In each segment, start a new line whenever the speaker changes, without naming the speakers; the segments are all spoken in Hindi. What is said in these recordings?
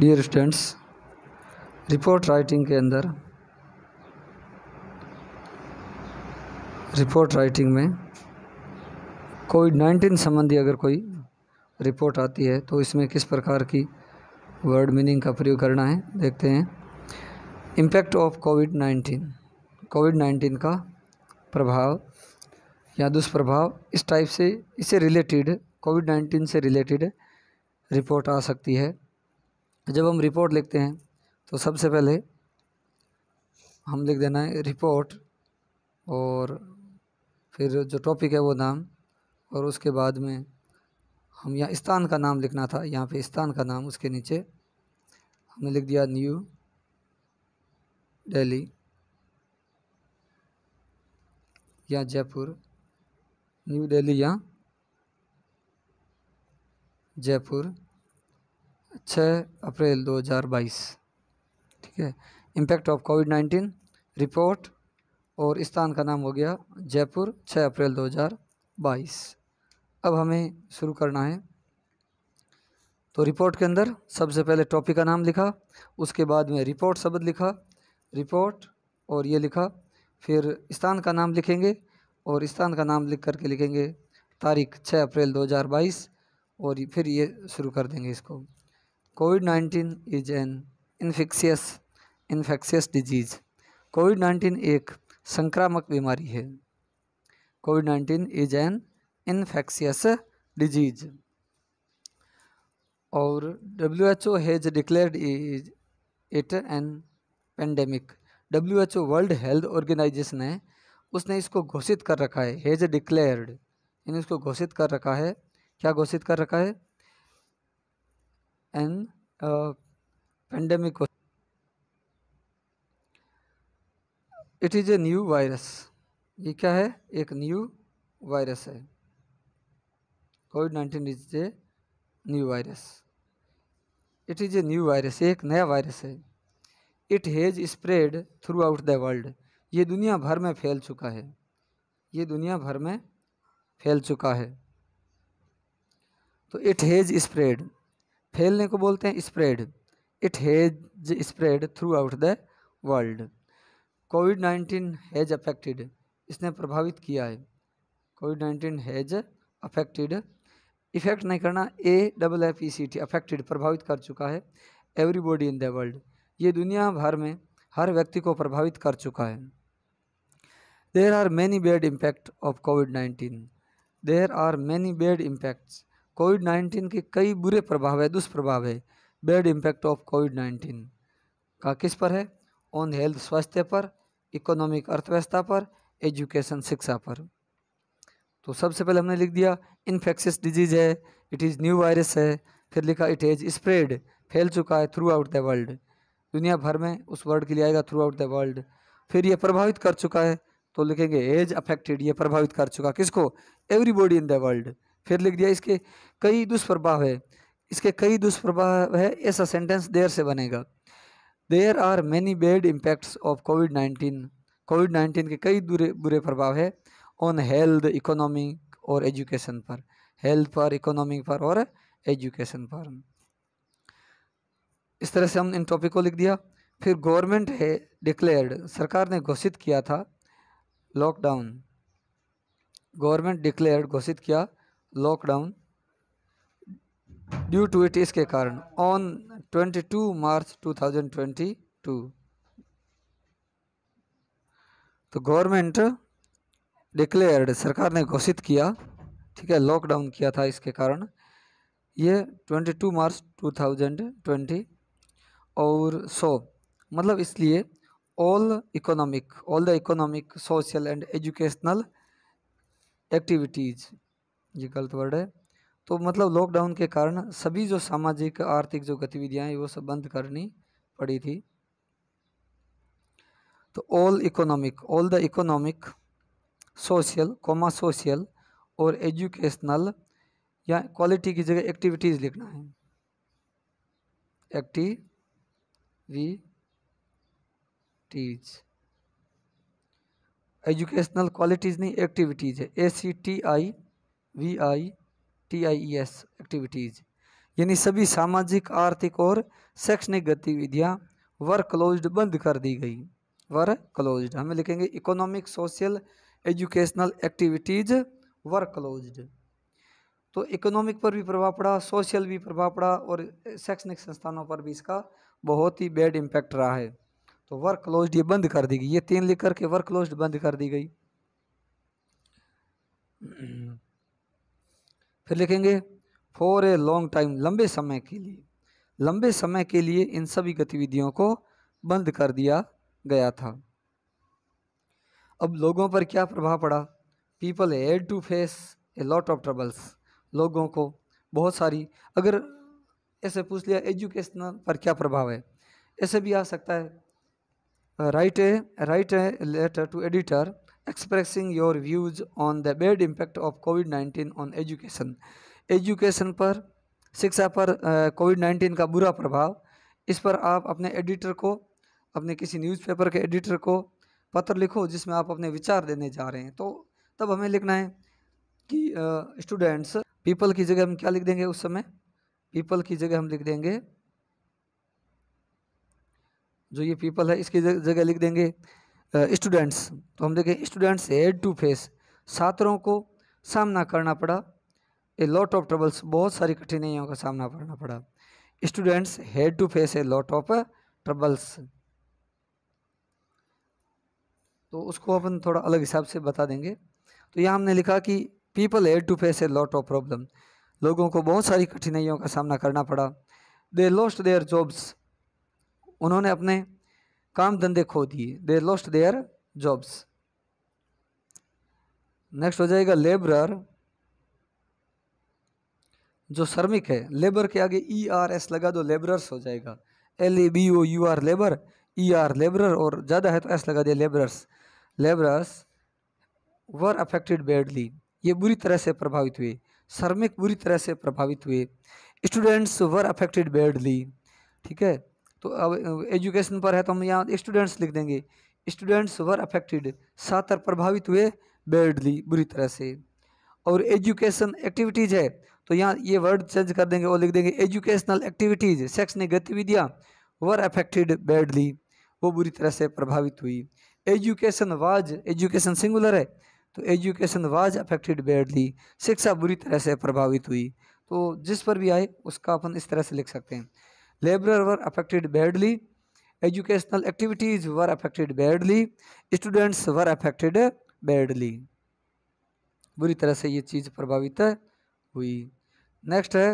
डियर स्टूडेंट्स रिपोर्ट राइटिंग के अंदर रिपोर्ट राइटिंग में कोविड नाइन्टीन संबंधी अगर कोई रिपोर्ट आती है तो इसमें किस प्रकार की वर्ड मीनिंग का प्रयोग करना है देखते हैं impact of Covid nineteen Covid nineteen का प्रभाव या दुष्प्रभाव इस टाइप से इससे रिलेटेड कोविड नाइन्टीन से रिलेटेड रिपोर्ट आ सकती है जब हम रिपोर्ट लिखते हैं तो सबसे पहले हम लिख देना है रिपोर्ट और फिर जो टॉपिक है वो नाम और उसके बाद में हम यहाँ स्थान का नाम लिखना था यहाँ पे स्थान का नाम उसके नीचे हमने लिख दिया न्यू दिल्ली या जयपुर न्यू दिल्ली या जयपुर छः अप्रैल 2022 ठीक है impact of Covid nineteen report और स्थान का नाम हो गया जयपुर 6 अप्रैल 2022 अब हमें शुरू करना है तो रिपोर्ट के अंदर सबसे पहले टॉपिक का नाम लिखा उसके बाद में रिपोर्ट शब्द लिखा रिपोर्ट और ये लिखा फिर स्थान का नाम लिखेंगे और स्थान का नाम लिख करके लिखेंगे तारीख छः अप्रैल 2022 और फिर ये शुरू कर देंगे इसको Covid nineteen is an infectious infectious disease Covid nineteen एक संक्रामक बीमारी है Covid nineteen is an infectious disease और W H O has declared is it an pandemic W H O world health organization है उसने इसको घोषित कर रखा है हैज डिक्लेयर्ड इन्हें इसको घोषित कर रखा है क्या घोषित कर रखा है and uh, pandemic was it is a new virus ये क्या है एक न्यू वायरस है Covid nineteen is a new virus it is a new virus एक नया वायरस है it has spread throughout the world ये दुनिया भर में फैल चुका है ये दुनिया भर में फैल चुका है तो इट हैज़ स्प्रेड फैलने को बोलते हैं spread it has spread throughout the world Covid nineteen has affected इसने प्रभावित किया है Covid nineteen has affected effect नहीं करना A double F E C T affected प्रभावित कर चुका है एवरीबॉडी इन द वर्ल्ड ये दुनिया भर में हर व्यक्ति को प्रभावित कर चुका है there are many bad impact of Covid nineteen there are many bad impacts Covid nineteen के कई बुरे प्रभाव है दुष्प्रभाव है bad impact of Covid nineteen का किस पर है ऑन हेल्थ स्वास्थ्य पर इकोनॉमिक अर्थव्यवस्था पर एजुकेशन शिक्षा पर तो सबसे पहले हमने लिख दिया इन्फेक्शियस डिजीज है इट इज़ न्यू वायरस है फिर लिखा इट इज़ स्प्रेड फैल चुका है थ्रू आउट द वर्ल्ड दुनिया भर में उस वर्ड के लिए आएगा थ्रू आउट द वर्ल्ड फिर ये प्रभावित कर चुका है तो लिखेंगे एज अफेक्टेड ये प्रभावित कर चुका किसको everybody in the world फिर लिख दिया इसके कई दुष्प्रभाव है इसके कई दुष्प्रभाव है ऐसा सेंटेंस देर से बनेगा there are many bad impacts of Covid nineteen Covid nineteen के कई बुरे बुरे प्रभाव है ऑन हेल्थ इकोनॉमिक और एजुकेशन पर हेल्थ पर इकोनॉमिक पर और एजुकेशन पर इस तरह से हम इन टॉपिक को लिख दिया फिर गवर्नमेंट है डिक्लेयर्ड सरकार ने घोषित किया था लॉकडाउन गवर्नमेंट डिक्लेयर्ड घोषित किया लॉकडाउन ड्यू टू इट इसके कारण ऑन 22 मार्च 2022 तो गवर्नमेंट डिक्लेयर्ड सरकार ने घोषित किया ठीक है लॉकडाउन किया था इसके कारण ये 22 मार्च 2020 और सो मतलब इसलिए all economic all the economic social and educational activities ये गलत वर्ड है तो मतलब लॉकडाउन के कारण सभी जो सामाजिक आर्थिक जो गतिविधियाँ हैं वो सब बंद करनी पड़ी थी तो all economic all the economic social comma social और एजुकेशनल या क्वालिटी की जगह एक्टिविटीज़ लिखना है एक्टिविटीज एजुकेशनल क्वालिटीज़ नहीं एक्टिविटीज़ है A C T I V I T I E S activities यानी सभी सामाजिक आर्थिक और शैक्षणिक गतिविधियाँ वर क्लोज्ड बंद कर दी गई वर क्लोज्ड हमें लिखेंगे economic social educational activities were closed तो इकोनॉमिक पर भी प्रभाव पड़ा सोशल भी प्रभाव पड़ा और शैक्षणिक संस्थानों पर भी इसका बहुत ही बैड इम्पैक्ट रहा है तो वर्क क्लोज ये बंद कर दी गई ये तीन लिख करके वर्क क्लोज बंद कर दी गई फिर लिखेंगे फॉर ए लॉन्ग टाइम लंबे समय के लिए लंबे समय के लिए इन सभी गतिविधियों को बंद कर दिया गया था अब लोगों पर क्या प्रभाव पड़ा people had to face a lot of troubles लोगों को बहुत सारी अगर ऐसे पूछ लिया एजुकेशनल पर क्या प्रभाव है ऐसे भी आ सकता है write a write a letter to editor expressing your views on the bad impact of Covid 19 on education education पर शिक्षा पर कोविड नाइन्टीन का बुरा प्रभाव इस पर आप अपने एडिटर को अपने किसी न्यूज़पेपर के एडिटर को पत्र लिखो जिसमें आप अपने विचार देने जा रहे हैं तो तब हमें लिखना है कि स्टूडेंट्स पीपल की जगह हम क्या लिख देंगे उस समय पीपल की जगह हम लिख देंगे जो ये पीपल है इसकी जगह लिख देंगे स्टूडेंट्स तो हम देखें स्टूडेंट्स हेड टू फेस छात्रों को सामना करना पड़ा ए लॉट ऑफ ट्रबल्स बहुत सारी कठिनाइयों का सामना करना पड़ा students had to face a lot of troubles तो उसको अपन थोड़ा अलग हिसाब से बता देंगे तो यहाँ हमने लिखा कि people had to face a lot of problem लोगों को बहुत सारी कठिनाइयों का सामना करना पड़ा दे लॉस्ट देयर जॉब्स उन्होंने अपने काम धंधे खो दिए they lost their jobs next हो जाएगा लेबरर जो श्रमिक है लेबर के आगे ई आर एस लगा दो लेबरर्स हो जाएगा L A B O U R labour E R labourer और ज़्यादा है तो एस लगा दिया labourers labourers were affected badly ये बुरी तरह से प्रभावित हुए श्रमिक बुरी तरह से प्रभावित हुए स्टूडेंट्स वर अफेक्टेड बैडली ठीक है तो अब एजुकेशन पर है तो हम यहाँ स्टूडेंट्स लिख देंगे स्टूडेंट्स वर अफेक्टेड सातर प्रभावित हुए बैडली बुरी तरह से और एजुकेशन एक्टिविटीज़ है तो यहाँ ये वर्ड चेंज कर देंगे और लिख देंगे एजुकेशनल एक्टिविटीज़ सेक्स ने गतिविधियाँ वर अफेक्टेड बैडली वो बुरी तरह से प्रभावित हुई एजुकेशन वाज एजुकेशन सिंगुलर है तो एजुकेशन वाज अफेक्टेड बैडली शिक्षा बुरी तरह से प्रभावित हुई तो जिस पर भी आए उसका अपन इस तरह से लिख सकते हैं laborer were affected badly educational activities were affected badly students were affected badly बुरी तरह से ये चीज़ प्रभावित हुई नेक्स्ट है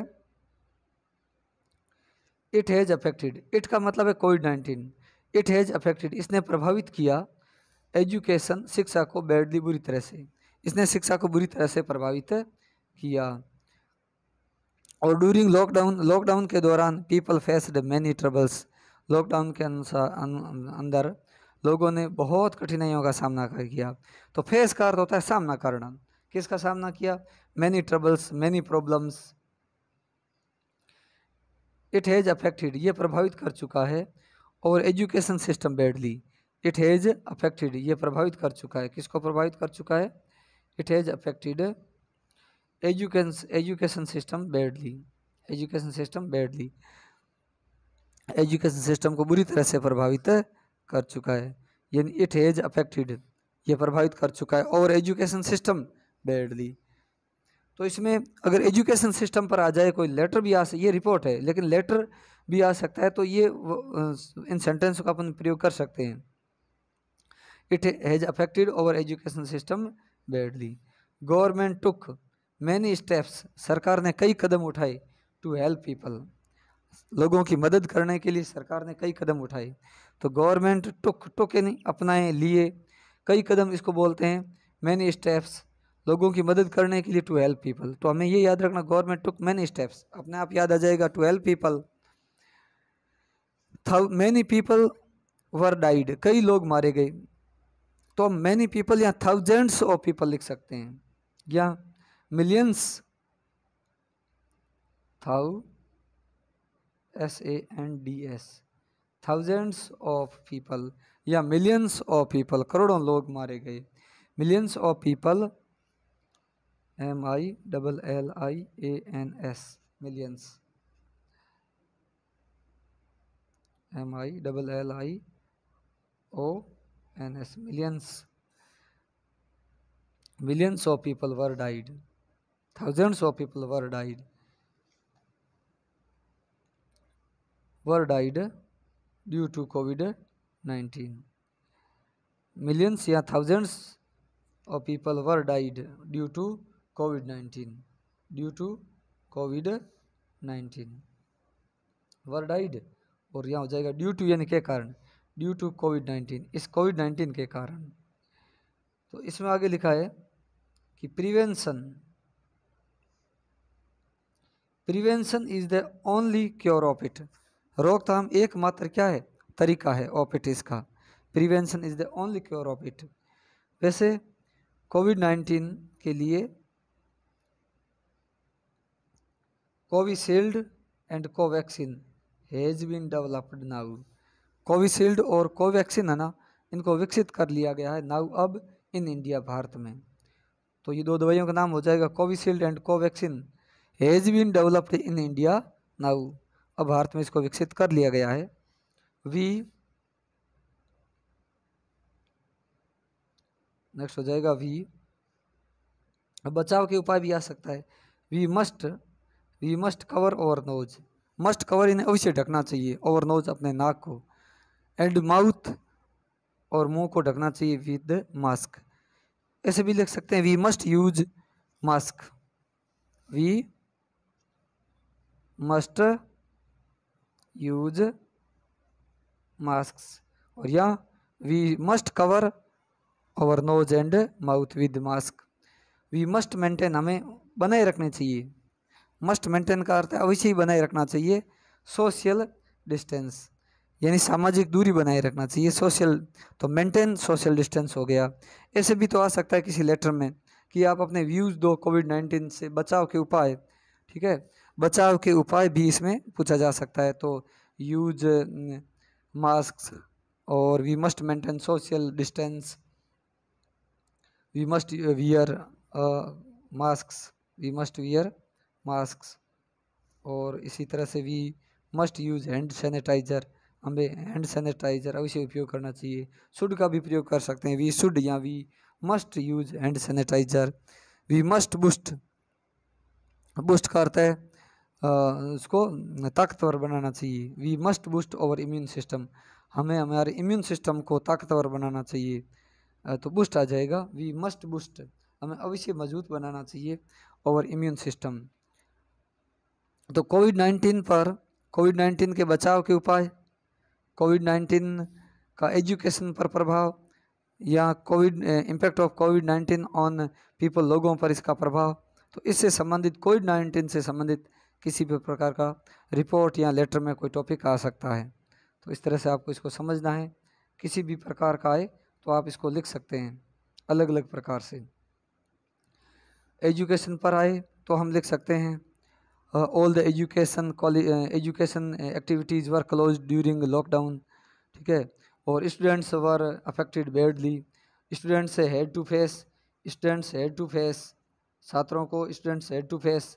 इट हैज़ अफेक्टेड इट का मतलब है Covid nineteen it has affected इसने प्रभावित किया एजुकेशन शिक्षा को बैडली बुरी तरह से इसने शिक्षा को बुरी तरह से प्रभावित किया और ड्यूरिंग लॉकडाउन लॉकडाउन के दौरान people faced many troubles lockdown के अनुसार अंदर लोगों ने बहुत कठिनाइयों का सामना कर किया तो फेस का अर्थ होता है सामना करना किसका सामना किया many troubles many problems it has affected ये प्रभावित कर चुका है और education system badly it has affected ये प्रभावित कर चुका है किसको प्रभावित कर चुका है it has affected education education system education system system badly education system को बुरी तरह से प्रभावित कर चुका है यानी इट हैज अफेक्टेड ये प्रभावित कर चुका है और एजुकेशन सिस्टम बैडली तो इसमें अगर एजुकेशन सिस्टम पर आ जाए कोई लेटर भी आ सकता ये रिपोर्ट है लेकिन लेटर भी आ सकता है तो ये इन सेंटेंस का अपन प्रयोग कर सकते हैं it has affected over education system badly government took many steps सरकार ने कई कदम उठाए टू हेल्प पीपल लोगों की मदद करने के लिए सरकार ने कई कदम उठाए तो गवर्नमेंट टुक टुक नहीं अपनाए लिए कई कदम इसको बोलते हैं मैनी स्टेप्स लोगों की मदद करने के लिए टू हेल्प पीपल तो हमें ये याद रखना गवर्नमेंट टुक मैनी स्टेप्स अपने आप याद आ जाएगा to help people many people were died कई लोग मारे गए तो हम मैनी पीपल या थाउजेंड्स ऑफ पीपल लिख सकते हैं या millions thou s a n d s thousands of people yeah, millions of people करोड़ों log मारे gaye, millions of people m i double l i a n s, millions, m i double l i o n millions of people were died thousands of people were died were died due to covid-19 millions ya thousands of people were died due to covid-19 due to covid-19 were died और यहाँ हो जाएगा ड्यू टू यानी के कारण ड्यू टू कोविड नाइन्टीन इस कोविड नाइन्टीन के कारण तो इसमें आगे लिखा है कि prevention prevention is the only cure of it रोकथाम एकमात्र क्या है तरीका है ऑफ इट इसका prevention is the only cure of it वैसे कोविड नाइन्टीन के लिए Covishield and Covaxin has been developed now Covishield और कोवैक्सीन है ना इनको विकसित कर लिया गया है नाउ अब इन इंडिया भारत में तो ये दो दवाइयों का नाम हो जाएगा Covishield and Covaxin has been developed in India now अब भारत में इसको विकसित कर लिया गया है वी नेक्स्ट हो जाएगा वी अब बचाव के उपाय भी आ सकता है we must we must cover over nose must cover इन्हें अवश्य ढकना चाहिए ओवर नोज अपने नाक को एंड माउथ और मुंह को ढकना चाहिए विद मास्क ऐसे भी लिख सकते हैं we must use mask we must use mask और या we must cover our nose and mouth with mask we must maintain हमें बनाए रखने चाहिए मस्ट मेंटेन का अर्थ है अवश्य ही बनाए रखना चाहिए सोशल डिस्टेंस यानी सामाजिक दूरी बनाए रखना चाहिए सोशल तो मेंटेन सोशल डिस्टेंस हो गया ऐसे भी तो आ सकता है किसी लेटर में कि आप अपने व्यूज़ दो कोविड नाइन्टीन से बचाव के उपाय ठीक है बचाव के उपाय भी इसमें पूछा जा सकता है तो यूज मास्क और we must maintain social distance we must wear mask we must wear mask और इसी तरह से we must use hand sanitiser हमें हैंड सैनिटाइज़र अवश्य उपयोग करना चाहिए शुड का भी प्रयोग कर सकते हैं वी शुड या we must use hand sanitiser we must boost boost करता है उसको ताकतवर बनाना चाहिए we must boost over immune system हमें हमारे इम्यून सिस्टम को ताकतवर बनाना चाहिए तो बूस्ट आ जाएगा वी मस्ट बूस्ट हमें अवश्य मजबूत बनाना चाहिए ओवर इम्यून सिस्टम तो कोविड नाइन्टीन पर कोविड नाइन्टीन के बचाव के उपाय कोविड नाइन्टीन का एजुकेशन पर प्रभाव या covid impact of Covid nineteen on people लोगों पर इसका प्रभाव तो इससे संबंधित कोविड नाइन्टीन से संबंधित किसी भी प्रकार का रिपोर्ट या लेटर में कोई टॉपिक आ सकता है तो इस तरह से आपको इसको समझना है किसी भी प्रकार का आए तो आप इसको लिख सकते हैं अलग अलग प्रकार से एजुकेशन पर आए तो हम लिख सकते हैं all the education education activities were close during lockdown ठीक है और students were affected badly students had to face students had to face छात्रों को students had to face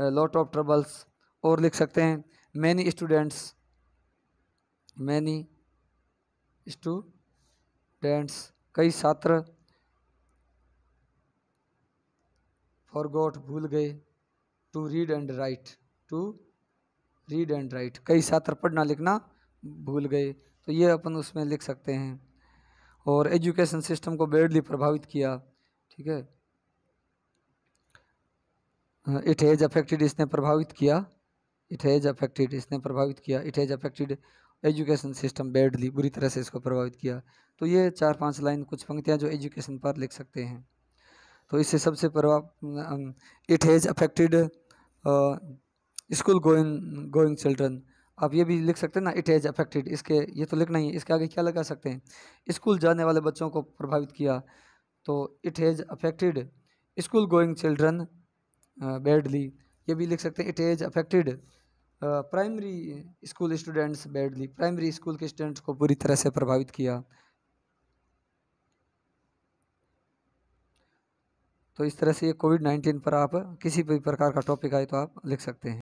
lot of troubles और लिख सकते हैं मैनी स्टूडेंट्स मैनी स्टूडेंट्स कई छात्र फॉरगॉट भूल गए to read and write to read and write कई छात्र पढ़ना लिखना भूल गए तो ये अपन उसमें लिख सकते हैं और एजुकेशन सिस्टम को बेडली प्रभावित किया ठीक है इट हैज़ अफेक्टेड इसने प्रभावित किया इट हैज़ अफेक्टेड इसने प्रभावित किया it has affected education system badly बुरी तरह से इसको प्रभावित किया तो ये चार पांच लाइन कुछ पंक्तियाँ जो एजुकेशन पर लिख सकते हैं तो इससे सबसे प्रभाव it has affected school going going children आप ये भी लिख सकते हैं ना इट हैज़ अफेक्टेड इसके ये तो लिखना ही है इसके आगे क्या लगा सकते हैं स्कूल जाने वाले बच्चों को प्रभावित किया तो it has affected school going children badly ये भी लिख सकते हैं it is affected primary school students badly primary school के स्टूडेंट्स को पूरी तरह से प्रभावित किया तो इस तरह से ये कोविड नाइन्टीन पर आप किसी भी प्रकार का टॉपिक आए तो आप लिख सकते हैं